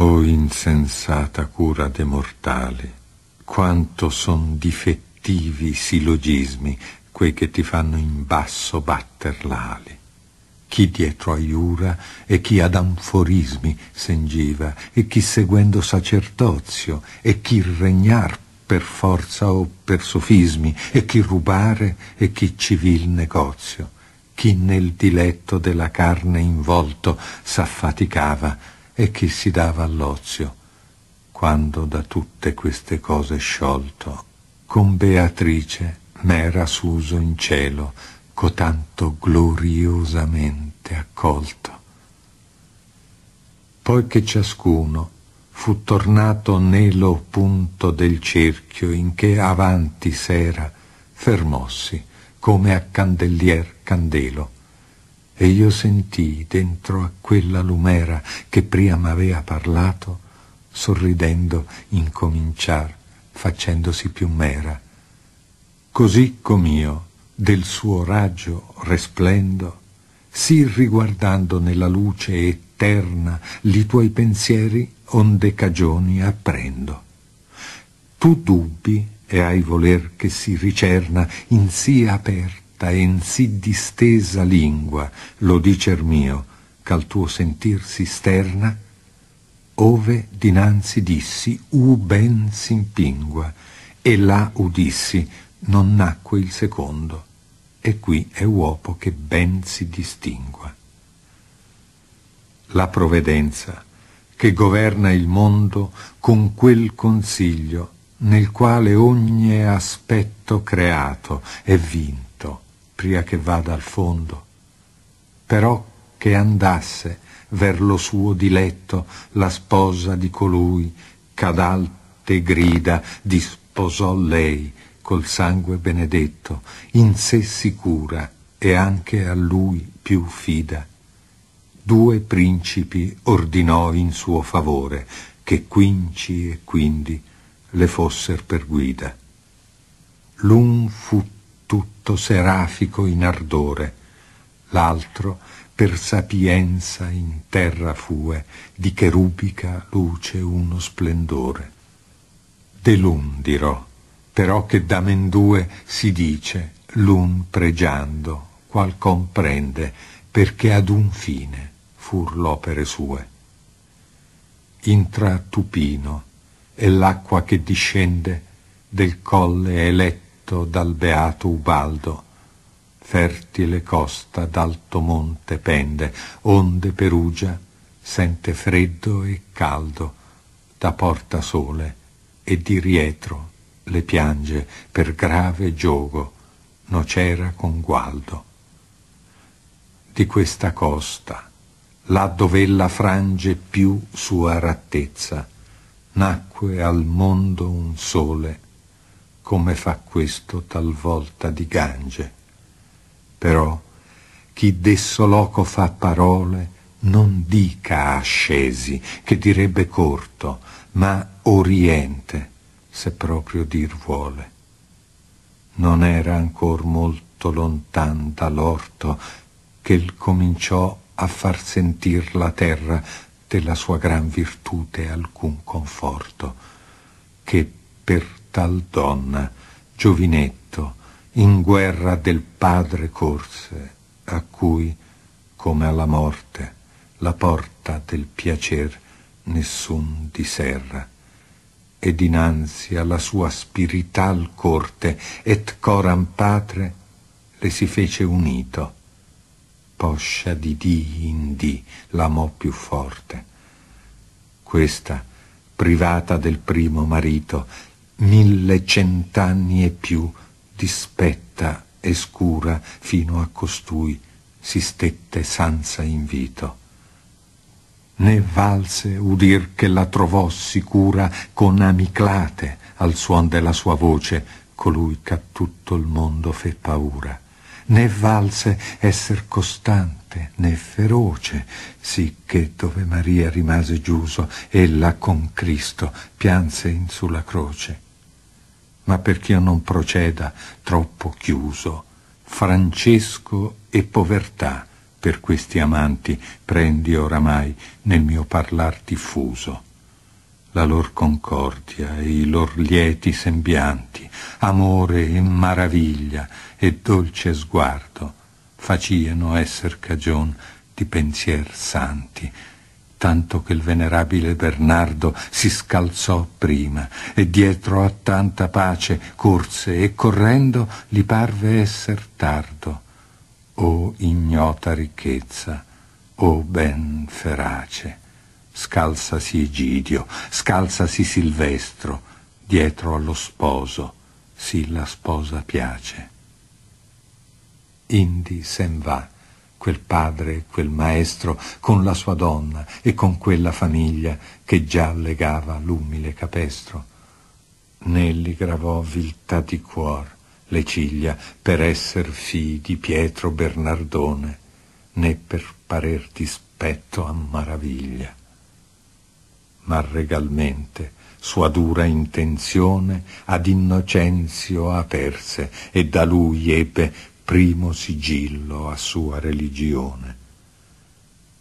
Oh insensata cura de mortali, quanto son difettivi silogismi quei che ti fanno in basso batter l'ali. Chi dietro aiura e chi ad anforismi sengiva e chi seguendo sacerdozio e chi regnar per forza o per sofismi e chi rubare e chi civil negozio. Chi nel diletto della carne involto s'affaticava e chi si dava all'ozio, quando da tutte queste cose sciolto, con Beatrice m'era suso in cielo, cotanto gloriosamente accolto. Poiché ciascuno fu tornato nello punto del cerchio in che avanti s'era, fermossi come a candelier candelo e io sentii dentro a quella lumera che prima m'avea parlato, sorridendo incominciar facendosi più mera. Così com'io, del suo raggio resplendo, sì riguardando nella luce eterna li tuoi pensieri onde cagioni apprendo. Tu dubbi e hai voler che si ricerna in sì aperta stretta e in sì distesa lingua lo dicer mio, ch'al tuo sentir si sterna, ove dinanzi dissi, u ben s'impingua, e là udissi, non nacque il secondo, e qui è uopo che ben si distingua. La provvedenza, che governa il mondo con quel consiglio nel quale ogni aspetto creato è vinto pria che vada al fondo, però che andasse ver lo suo diletto la sposa di colui alte grida disposò lei col sangue benedetto, in sé sicura e anche a lui più fida. Due principi ordinò in suo favore, che quinci e quindi le fosser per guida. L'un fu tutto serafico in ardore, l'altro per sapienza in terra fue, di cherubica luce uno splendore. De l'un dirò, però che da men due si dice, l'un pregiando, qual comprende, perché ad un fine fur l'opere sue. Intra Tupino, e l'acqua che discende del colle eletto detto dal beato Ubaldo fertile costa d'alto monte pende, onde Perugia sente freddo e caldo, da porta sole e di rietro le piange per grave giogo nocera con gualdo. Di questa costa, là dov'ella frange più sua rattezza, nacque al mondo un sole come fa questo talvolta di Gange. Però chi desso loco fa parole non dica ascesi, che direbbe corto, ma oriente, se proprio dir vuole. Non era ancor molto lontan dall'orto che il cominciò a far sentir la terra della sua gran virtute alcun conforto, che per tal donna, giovinetto, in guerra del padre corse, a cui, come alla morte, la porta del piacer nessun diserra. E dinanzi alla sua spirital corte et coram patre le si fece unito. Poscia di dì in dì l'amò più forte. Questa, privata del primo marito, mille cent'anni e più dispetta e scura fino a costui si stette senza invito. Né valse udir che la trovò sicura con amiclate al suon della sua voce, colui che a tutto il mondo fe paura. Né valse esser costante né feroce, sicché dove Maria rimase giuso, ella con Cristo pianse in sulla croce ma perché io non proceda troppo chiuso. Francesco e povertà per questi amanti prendi oramai nel mio parlar diffuso. La lor concordia e i lor lieti sembianti, amore e maraviglia e dolce sguardo, facieno esser cagion di pensier santi, tanto che il venerabile Bernardo si scalzò prima e dietro a tanta pace corse e correndo gli parve esser tardo. O ignota ricchezza, o ben ferace, scalzasi Egidio, scalzasi Silvestro, dietro allo sposo, si la sposa piace. Indi sen va quel padre, quel maestro, con la sua donna e con quella famiglia che già legava l'umile capestro. Nelli gravò viltà di cuor le ciglia per esser fi di Pietro Bernardone, né per parer dispetto a maraviglia. Ma regalmente sua dura intenzione ad Innocenzio aperse e da lui ebbe primo sigillo a sua religione.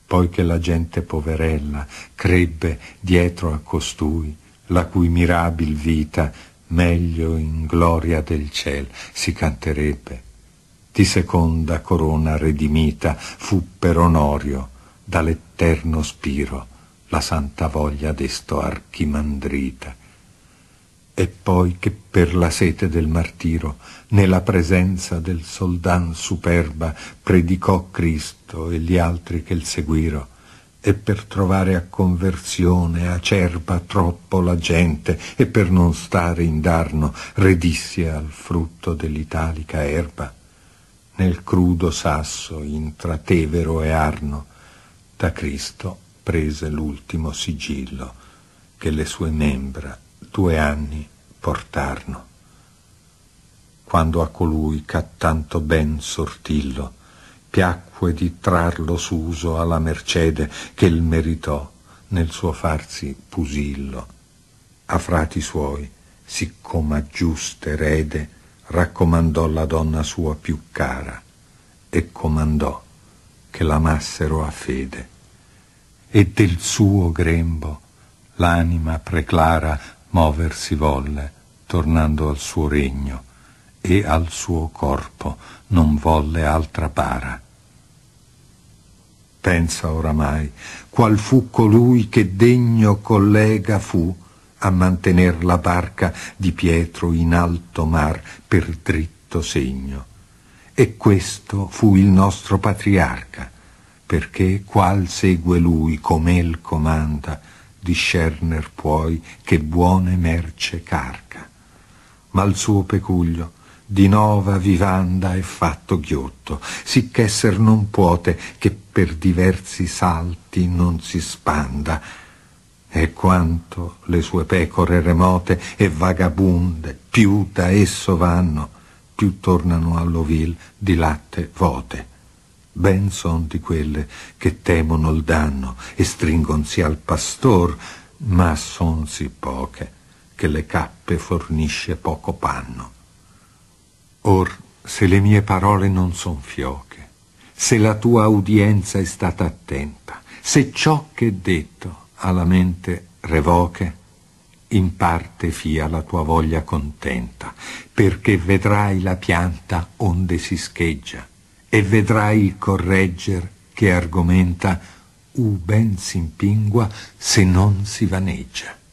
Poiché la gente poverella crebbe dietro a costui, la cui mirabil vita meglio in gloria del ciel si canterebbe. Di seconda corona redimita fu per onorio dall'etterno spiro la santa voglia desto archimandrita e poi che per la sete del martiro, nella presenza del soldan superba, predicò Cristo e gli altri che il seguiro, e per trovare a conversione acerba troppo la gente, e per non stare indarno, redisse al frutto dell'italica erba, nel crudo sasso intra Tevero e Arno, da Cristo prese l'ultimo sigillo che le sue membra due anni portarno. Quando a colui ch'a tanto ben sortillo piacque di trarlo suso alla mercede che il meritò nel suo farsi pusillo, a frati suoi, siccome a giuste rede, raccomandò la donna sua più cara e comandò che l'amassero a fede. E del suo grembo l'anima preclara mover volle, tornando al suo regno, e al suo corpo non volle altra para. Pensa oramai qual fu colui che degno collega fu a mantener la barca di Pietro in alto mar per dritto segno. E questo fu il nostro patriarca, perché qual segue lui com'el comanda, discerner puoi che buone merce carca. Ma il suo pecuglio di nova vivanda è fatto ghiotto, sicch'esser non puote che per diversi salti non si spanda, e quanto le sue pecore remote e vagabunde più da esso vanno, più tornano all'ovil di latte vote ben son di quelle che temono il danno e stringonsi al pastor, ma son sì poche che le cappe fornisce poco panno. Or, se le mie parole non son fioche, se la tua udienza è stata attenta, se ciò che detto alla mente revoche, in parte fia la tua voglia contenta, perché vedrai la pianta onde si scheggia e vedrai il corregger che argomenta u ben si impingua se non si vaneggia.